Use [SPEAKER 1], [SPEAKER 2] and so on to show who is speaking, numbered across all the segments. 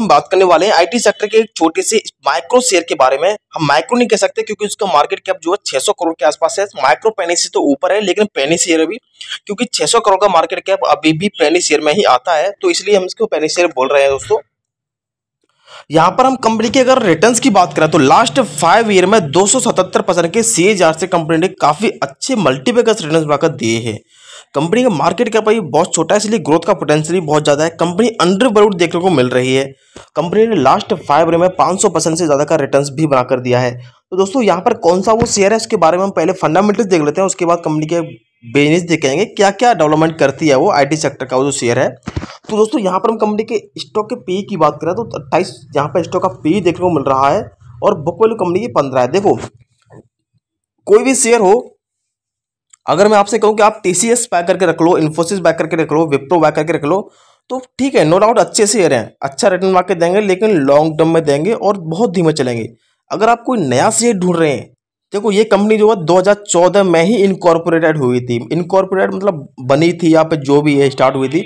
[SPEAKER 1] हम बात करने वाले हैं आईटी सेक्टर के एक छोटे से माइक्रो शेयर के बारे में हम माइक्रो नहीं कह सकते क्योंकि उसका मार्केट कैप जो है 600 करोड़ के आसपास है माइक्रो पेनी से तो ऊपर है लेकिन पेनी शेयर अभी क्योंकि 600 करोड़ का मार्केट कैप अभी भी पेनी शेयर में ही आता है तो इसलिए हम इसको पेनी शेयर बोल रहे हैं दोस्तों यहाँ पर हम कंपनी के अगर रिटर्न्स की बात करें तो लास्ट फाइव ईयर में 277 परसेंट के सी से कंपनी ने काफी अच्छे मल्टीपेकस रिटर्न्स बनाकर दिए हैं कंपनी का मार्केट कैप अभी बहुत छोटा है इसलिए ग्रोथ का पोटेंशियल भी बहुत ज़्यादा है कंपनी अंडर वर्ल्ड देखने को मिल रही है कंपनी ने लास्ट फाइव ईयर में 500 परसेंट से ज़्यादा का रिटर्न्स भी बनाकर दिया है तो दोस्तों यहाँ पर कौन सा वो शेयर है उसके बारे में हम पहले फंडामेंटल देख लेते हैं उसके बाद कंपनी के बिजनेस देखेंगे क्या क्या डेवलपमेंट करती है वो आईटी सेक्टर का वो जो शेयर है तो दोस्तों यहाँ पर हम कंपनी के स्टॉक के पे e की बात करें तो अट्ठाईस यहाँ पर स्टॉक का पे e देखने को मिल रहा है और बुक वैल्यू कंपनी की पंद्रह है देखो कोई भी शेयर हो अगर मैं आपसे कहूँ कि आप टी सी एस पैक करके रख लो इन्फोसिस बैक करके रख लो विप्रो बैक करके रख लो तो ठीक है नो डाउट अच्छे से शेयर हैं अच्छा रिटर्न मार्केट देंगे लेकिन लॉन्ग टर्म में देंगे और बहुत धीमे चलेंगे अगर आप कोई नया शेयर ढूंढ रहे हैं देखो ये कंपनी जो है 2014 में ही इनकॉर्पोरेटेड हुई थी इनकॉर्पोरेट मतलब बनी थी या पे जो भी है स्टार्ट हुई थी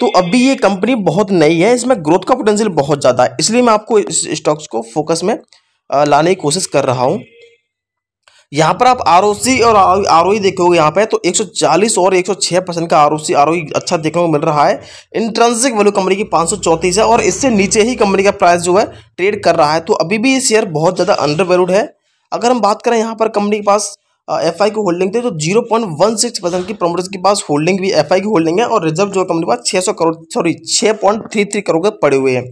[SPEAKER 1] तो अभी ये कंपनी बहुत नई है इसमें ग्रोथ का पोटेंशियल बहुत ज़्यादा है इसलिए मैं आपको इस स्टॉक्स को फोकस में लाने की कोशिश कर रहा हूँ यहाँ पर आप आर और आर e, e देखोगे यहाँ पे तो 140 और 106 परसेंट का आर ओ e अच्छा देखने को मिल रहा है इंट्रेंसिक वैल्यू कंपनी की पाँच है और इससे नीचे ही कंपनी का प्राइस जो है ट्रेड कर रहा है तो अभी भी ये शेयर बहुत ज़्यादा अंडर वैल्यूड है अगर हम बात करें यहाँ पर कंपनी के पास एफ आई की होल्डिंग थी तो zero point one six percent की प्रमोटर्स के पास होल्डिंग भी एफ आई की होल्डिंग है और रिजर्व जो कंपनी के पास छः सौ करोड़ सॉरी छः पॉइंट थ्री थ्री करोड़ के पड़े हुए हैं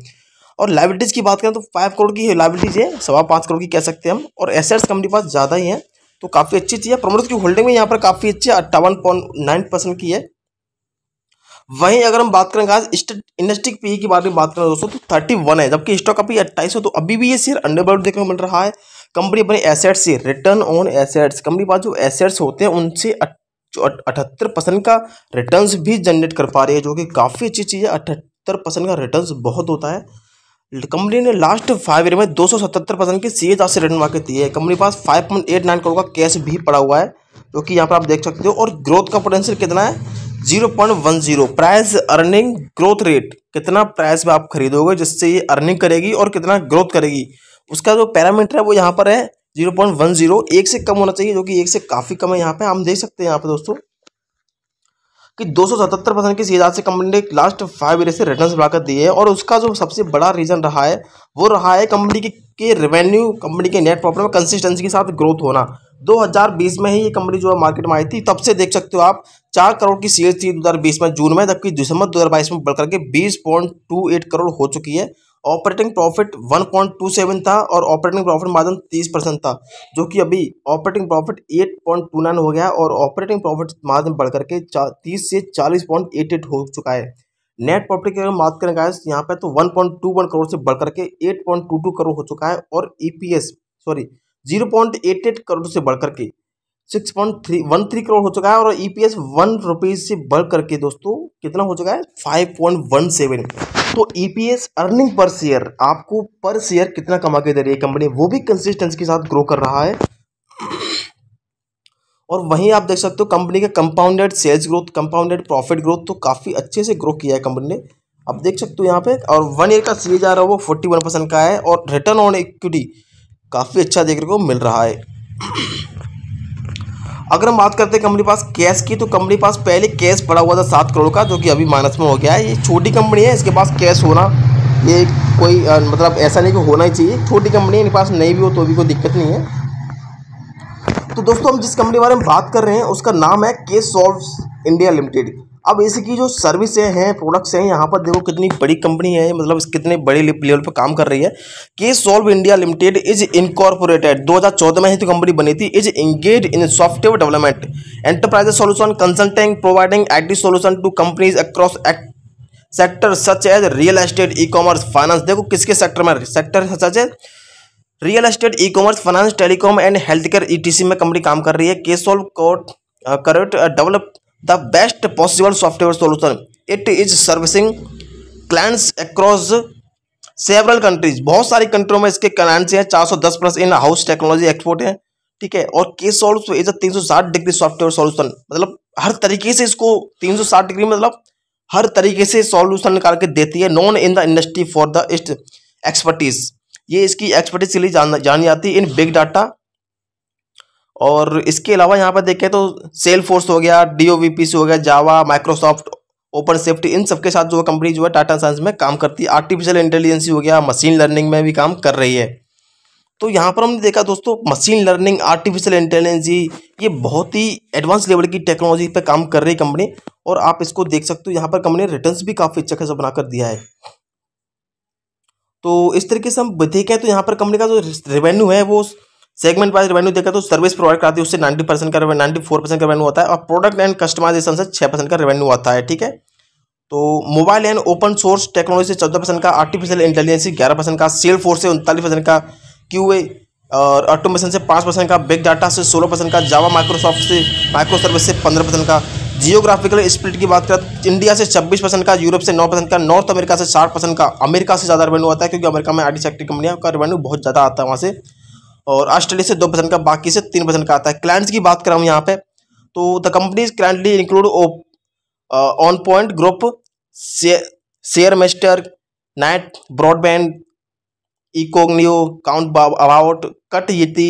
[SPEAKER 1] और लाइबिलिटीज़ की बात करें तो फाइव करोड़ की लाइबिलिटीज़ है सवा पाँच करोड़ की कह सकते हैं हम और एसेट्स कंपनी पास ज़्यादा ही है तो काफ़ी अच्छी चीज़ है प्रमोटर्स की होल्डिंग भी यहाँ पर काफ़ी अच्छी है अट्ठावन पॉइंट नाइन परसेंट की है वहीं अगर हम बात करें इंडस्ट्री पी e की बारे में बात करें दोस्तों तो थर्टी वन है जबकि स्टॉक अभी अट्ठाईस हो तो अभी भी ये शेयर अंडरवर्ल्ड देखने को मिल रहा है कंपनी अपने एसेट्स से रिटर्न ऑन एसेट्स कंपनी पास जो एसेट्स होते हैं उनसे अठहत्तर परसेंट का रिटर्न्स भी जनरेट कर पा रही है जो कि काफ़ी अच्छी चीज़ है अठहत्तर परसेंट का रिटर्न बहुत होता है कंपनी ने लास्ट फाइव ईयर में 277 परसेंट की सी एच आर से रिटर्न मार्केट दी है कंपनी पास 5.89 करोड़ का कैश भी पड़ा हुआ है जो कि यहाँ पर आप देख सकते हो और ग्रोथ का पोटेंशियल कितना है zero point one zero price earning growth rate कितना प्राइस में आप खरीदोगे जिससे ये अर्निंग करेगी और कितना ग्रोथ करेगी उसका जो पैरामीटर है वो यहाँ पर है जीरो पॉइंट वन जीरो एक से कम होना चाहिए जो कि एक से काफ़ी कम है यहाँ पर हम देख सकते हैं यहाँ पे दोस्तों कि सतहत्तर परसेंट की सीजात से कंपनी ने लास्ट फाइव ईयर से रिटर्न बढ़ाकर दिए है और उसका जो सबसे बड़ा रीज़न रहा है वो रहा है कंपनी की के रेवेन्यू कंपनी के नेट प्रॉफिट में कंसिस्टेंसी के साथ ग्रोथ होना 2020 में ही ये कंपनी जो है मार्केट में आई थी तब से देख सकते हो आप चार करोड़ की सेल्स थी 2020 में जून में जबकि दिसंबर 2022 में बढ़कर के 20.28 करोड़ हो चुकी है ऑपरेटिंग प्रॉफिट 1.27 था और ऑपरेटिंग प्रॉफिट मार्जिन 30 परसेंट था जो कि अभी ऑपरेटिंग प्रॉफिट 8.29 हो गया है और ऑपरेटिंग प्रॉफिट मार्जिन बढ़ करके तीस से चालीस पॉइंट एट एट हो चुका है नेट प्रॉफिट की अगर बात करें गाइस यहाँ पे तो 1.21 करोड़ से बढ़कर के 8.22 करोड़ हो चुका है और EPS e sorry zero crore से बढ़कर के six point three one three crore हो चुका है और ईपीएस e वन रुपीज से बढ़ करके दोस्तों कितना हो चुका है फाइव पॉइंट वन सेवन तो ईपीएस अर्निंग पर शेयर आपको पर शेयर कितना कमा के दे रही है कंपनी वो भी कंसिस्टेंसी के साथ ग्रो कर रहा है और वहीं आप देख सकते हो कंपनी का compounded sales growth compounded profit growth तो काफ़ी अच्छे से ग्रो किया है कंपनी ने आप देख सकते हो यहाँ पे और वन ईयर का सीरीज आ रहा है वो फोर्टी वन परसेंट का है और रिटर्न ऑन इक्विटी काफ़ी अच्छा देखने को मिल रहा है अगर हम बात करते हैं कंपनी पास कैश की तो कंपनी पास पहले कैश पड़ा हुआ था सात करोड़ का जो कि अभी माइनस में हो गया है ये छोटी कंपनी है इसके पास कैश होना ये कोई आ, मतलब ऐसा नहीं कि होना ही चाहिए छोटी कंपनी इनके पास नहीं भी हो तो भी कोई दिक्कत नहीं है तो दोस्तों हम जिस कंपनी के बारे में बात कर रहे हैं उसका नाम है के सॉल्व इंडिया लिमिटेड अब इसकी जो सर्विस हैं प्रोडक्ट्स हैं यहाँ पर देखो कितनी बड़ी कंपनी है मतलब कितने बड़े लेवल पर काम कर रही है K Solve India Limited is incorporated 2014 में ही तो कंपनी बनी थी is engage in software development enterprise solution consulting providing IT solution to companies across sector such as real estate e commerce finance देखो किसके सेक्टर में sector such as real estate e commerce finance telecom and health care etc में company काम कर रही है Ksolve core create develop the best possible software solution it is servicing clients across several countries बहुत सारी कंट्रियों में इसके क्लाइंट्स हैं 410 plus in house technology export है ठीक है और K Solve is a 360 degree software solution मतलब हर तरीके से इसको 360 डिग्री मतलब हर तरीके से सॉल्यूशन निकाल के देती है known in the industry for the इस्ट एक्सपर्टीज ये इसकी एक्सपर्टीज के लिए जान, जानी जाती है इन बिग डाटा और इसके अलावा यहाँ पर देखें तो सेल फोर्स हो गया D O V P C हो गया जावा माइक्रोसॉफ्ट ओपन सेफ्टी इन सबके साथ जो कंपनी जो है टाटा साइंस में काम करती है आर्टिफिशियल इंटेलिजेंसी हो गया मशीन लर्निंग में भी काम कर रही है तो यहाँ पर हमने देखा दोस्तों मशीन लर्निंग आर्टिफिशियल इंटेलिजेंसी ये बहुत ही एडवांस लेवल की टेक्नोलॉजी पर काम कर रही कंपनी और आप इसको देख सकते हो यहाँ पर कंपनी ने रिटर्न भी काफ़ी अच्छा खासा बनाकर दिया है तो इस तरीके से हम देखें तो यहाँ पर कंपनी का जो रेवेन्यू है वो सेगमेंट वाइज रेवेन्यू देखा तो सर्विस प्रोवाइड कराती है उससे नाइन्टी परसेंट का नाइन्टी फोर परसेंट का रेवेन्यू आता है और प्रोडक्ट एंड कस्टमाइजेशन से छः परसेंट का रेवेन्यू आता है ठीक है तो mobile and open source technology से चौदह परसेंट का आर्टिफिशियल इंटेलिजेंस ग्यारह परसेंट का सेल फोर्स से उनतालीस परसेंट का क्यू ए और ऑटोमेशन से पाँच परसेंट का बिग डाटा से सोलह परसेंट का जावा माइक्रोसॉफ्ट से माइक्रो सर्विस से पंद्रह परसेंट का जियोग्राफिकल स्प्लिट की बात करें इंडिया तो से छब्बीस परसेंट का यूरोप से नौ परसेंट का नॉर्थ अमेरिका से साठ परसेंट का अमेरिका से ज़्यादा रेवेन्यू आता है क्योंकि अमेरिका में आई टी सेक्टर कंपनियों का रेवेन्यू बहुत ज़्यादा आता है वहाँ से और ऑस्ट्रेलिया से दो परसेंट का बाकी से तीन परसेंट का आता है क्लाइंट्स की बात कराऊँ यहाँ पे तो the companies clientele include On Point Group Share Master Knight Broadband इकोग्नियो काउंट अबाउट कट यति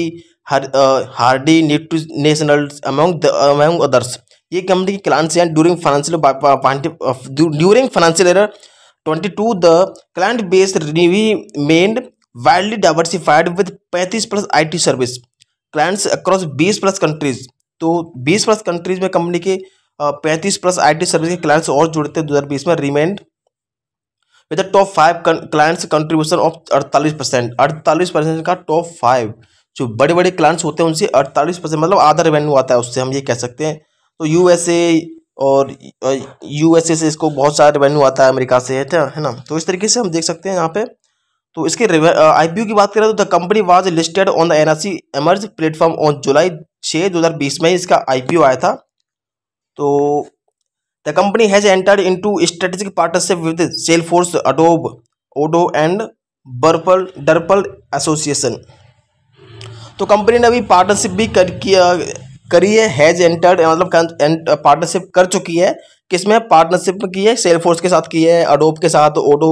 [SPEAKER 1] Hardy nutri national among among others ये कंपनी की क्लाइंट्स हैं during financial during financial year 22 the based base remained widely diversified with 35 plus IT service clients across 20 plus countries तो 20 plus countries में company के पैंतीस plus IT service के clients और जुड़ते दो हज़ार बीस में remained with top five clients contribution of अड़तालीस परसेंट अड़तालीस परसेंट का टॉप फाइव जो बड़े बड़े क्लाइंट्स होते हैं उनसे अड़तालीस परसेंट मतलब आधा रेवेन्यू आता है उससे हम ये कह सकते हैं तो यूएसए और यूएसए से इसको बहुत सारा रेवेन्यू आता है अमेरिका से है ना तो इस तरीके से हम देख सकते हैं यहाँ पे तो इसके आईपीओ की बात करें तो the company was listed on the NRC Emerge platform on July छः दो में इसका आईपीओ आया था तो the company has entered into strategic partnership with Salesforce Adobe Odoo and बर्पल डरपल एसोसिएशन तो कंपनी ने अभी पार्टनरशिप भी कर किया करी है हैज़ एंटर्ड मतलब पार्टनरशिप कर चुकी है किस में पार्टनरशिप में की है सेलफोर्स के साथ की है अडोप के साथ ओडो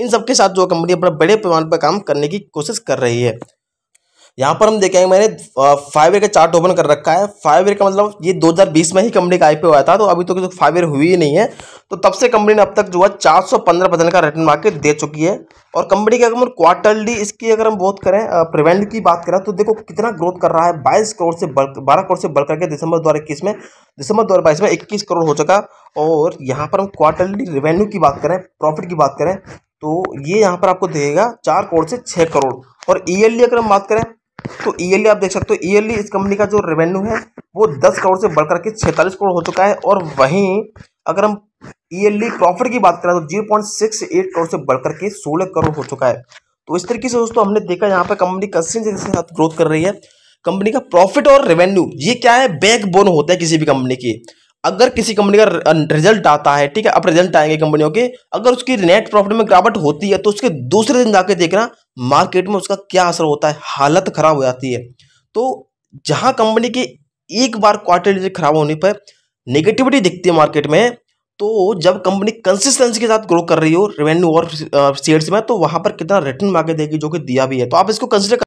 [SPEAKER 1] इन सब के साथ जो कंपनी अपना बड़े पैमाने पर काम करने की कोशिश कर रही है यहाँ पर हम देखेंगे मैंने फाइव ईयर का चार्ट ओपन कर रखा है फाइव ईयर का मतलब ये 2020 में ही कंपनी का आईपीओ आया था तो अभी तो फाइव ईयर हुई ही नहीं है तो तब से कंपनी ने अब तक जो है 415 परसेंट का रिटर्न मार्केट दे चुकी है और कंपनी की अगर हम क्वार्टरली इसकी अगर हम बहुत करें प्रिवेंट की बात करें तो देखो कितना ग्रोथ कर रहा है बाईस करोड़ से बारह करोड़ से बढ़ करके दिसंबर दो इक्कीस में दिसंबर दो बाईस में इक्कीस करोड़ हो चुका और यहाँ पर हम क्वार्टरली रेवेन्यू की बात करें प्रॉफिट की बात करें तो ये यहाँ पर आपको देगा चार करोड़ से छः करोड़ और ईयरली अगर हम बात करें तो ईयरली आप देख सकते हो ईयरली इस कंपनी का जो रेवेन्यू है वो दस करोड़ से बढ़कर के छेतालीस करोड़ हो चुका है और वहीं अगर हम ईयरली प्रॉफिट की बात करें तो zero point six eight crore से बढ़कर के सोलह करोड़ हो चुका है तो इस तरीके से दोस्तों हमने देखा यहाँ पर कंपनी कंसिस्टेंसी के साथ ग्रोथ कर रही है कंपनी का प्रॉफिट और रेवेन्यू ये क्या है बैक होता है किसी भी कंपनी की अगर किसी कंपनी का रिजल्ट आता है ठीक है अब रिजल्ट आएंगे कंपनियों के अगर उसकी नेट प्रॉफिट में गिरावट होती है तो उसके दूसरे दिन जाके देखना मार्केट में उसका क्या असर होता है हालत खराब हो जाती है तो जहां कंपनी के एक बार क्वार्टर रिजल्ट खराब होने पर नेगेटिविटी दिखती है मार्केट में तो जब कंपनी कंसिस्टेंसी के साथ ग्रो कर रही हो रेवेन्यू और सेल्स में तो वहां पर कितना रिटर्न मांगे देगी जो कि दिया भी है तो आप इसको कंसिडर